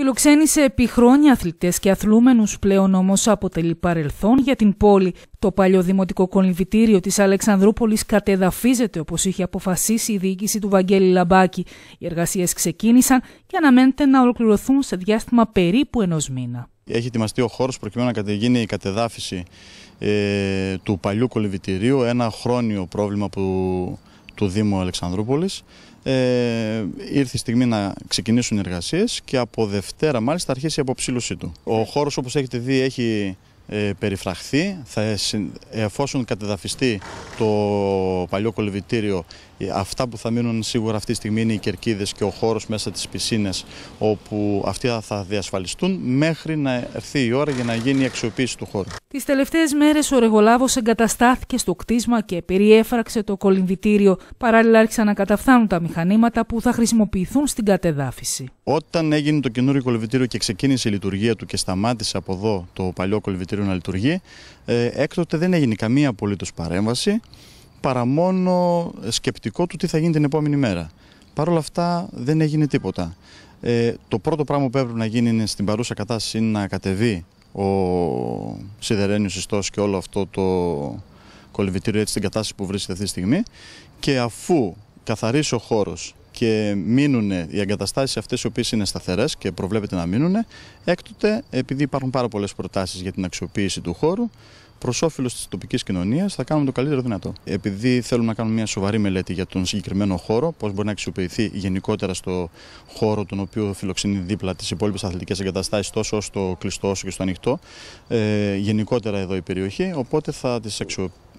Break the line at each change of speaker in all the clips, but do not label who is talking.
Φιλοξένησε επί χρόνια αθλητές και αθλούμενους πλέον όμως αποτελεί παρελθόν για την πόλη. Το παλιό δημοτικό κολυμβητήριο της Αλεξανδρούπολης κατεδαφίζεται όπως είχε αποφασίσει η διοίκηση του Βαγγέλη Λαμπάκη. Οι εργασίες ξεκίνησαν και αναμένεται να ολοκληρωθούν σε διάστημα περίπου ενός μήνα.
Έχει ετοιμαστεί ο χώρος προκειμένου να κατεγίνει η κατεδάφιση ε, του παλιού κολυμβητηρίου, ένα χρόνιο πρόβλημα που του Δήμου Αλεξανδρούπολης. Ε, ήρθε η στιγμή να ξεκινήσουν οι εργασίες και από Δευτέρα μάλιστα αρχίσει η αποψήλωσή του. Ο χώρος όπως έχετε δει έχει ε, περιφραχθεί. Θα, εφόσον κατεδαφιστεί το παλιό κολυβητήριο, ε, αυτά που θα μείνουν σίγουρα αυτή τη στιγμή είναι οι κερκίδες και ο χώρος μέσα τις πισίνες, όπου αυτοί θα διασφαλιστούν μέχρι να έρθει η ώρα για να γίνει η αξιοποίηση του χώρου.
Τις τελευταίες μέρες ο Ρεγολάβος εγκαταστάθηκε στο κτίσμα και περιέφραξε το κολυμβητήριο. Παράλληλα άρχισαν να καταφθάνουν τα μηχανήματα που θα χρησιμοποιηθούν στην κατεδάφιση.
Όταν έγινε το καινούριο κολυμβητήριο και ξεκίνησε η λειτουργία του και σταμάτησε από εδώ το παλιό κολυμβητήριο να λειτουργεί. Ε, έκτοτε δεν έγινε καμία απολύτως παρέμβαση παρά μόνο σκεπτικό του τι θα γίνει την επόμενη μέρα. Παρ' όλα αυτά δεν έγινε τίποτα. Ε, το πρώτο πράγμα που έπρεπε να γίνει είναι, στην παρούσα κατάσταση είναι να κατεβεί ο σιδερένιος ιστός και όλο αυτό το κολυβητήριο έτσι στην κατάσταση που βρίσκεται αυτή τη στιγμή και αφού καθαρίσει ο χώρος και μείνουν οι εγκαταστάσεις αυτές οι οποίες είναι σταθερές και προβλέπεται να μείνουν, έκτοτε επειδή υπάρχουν πάρα πολλές προτάσεις για την αξιοποίηση του χώρου, προς όφελος της τοπικής κοινωνίας θα κάνουμε το καλύτερο δυνατό. Επειδή θέλουμε να κάνουμε μια σοβαρή μελέτη για τον συγκεκριμένο χώρο, πώς μπορεί να αξιοποιηθεί γενικότερα στο χώρο τον οποίο φιλοξενεί δίπλα τις υπόλοιπες αθλητικές εγκαταστάσεις, τόσο στο κλειστό όσο και στο ανοιχτό, ε, γενικότερα εδώ η περιοχή. Οπότε θα τις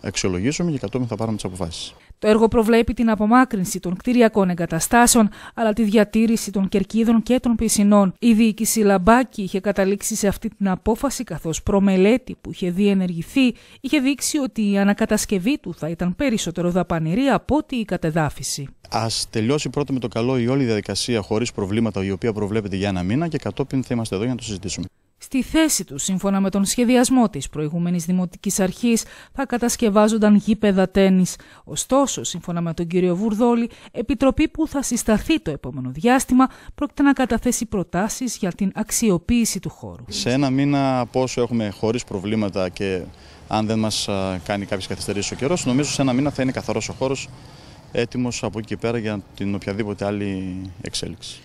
αξιολογήσουμε και κατόπιν θα πάρουμε τις αποφάσεις.
Το έργο προβλέπει την απομάκρυνση των κτηριακών εγκαταστάσεων, αλλά τη διατήρηση των κερκίδων και των πισινών. Η διοίκηση Λαμπάκη είχε καταλήξει σε αυτή την απόφαση, καθώς προμελέτη που είχε διενεργηθεί είχε δείξει ότι η ανακατασκευή του θα ήταν περισσότερο δαπανηρή από ότι η κατεδάφιση.
Ας τελειώσει πρώτα με το καλό η όλη διαδικασία χωρίς προβλήματα, η οποία προβλέπεται για ένα μήνα και κατόπιν θα είμαστε εδώ για να το συζητήσουμε.
Στη θέση τους, σύμφωνα με τον σχεδιασμό της προηγούμενης Δημοτικής αρχής θα κατασκευάζονταν γήπεδα τέννη. Ωστόσο, σύμφωνα με τον κύριο Βουρδόλη, επιτροπή που θα συσταθεί το επόμενο διάστημα πρόκειται να καταθέσει προτάσεις για την αξιοποίηση του χώρου. Σε
ένα μήνα πόσο έχουμε χωρίς προβλήματα και αν δεν μας κάνει κάποιες καθυστερήσεις ο καιρός, νομίζω σε ένα μήνα θα είναι καθαρός ο χώρος, έτοιμος από εκεί και πέρα για την οποιαδήποτε άλλη εξέλιξη.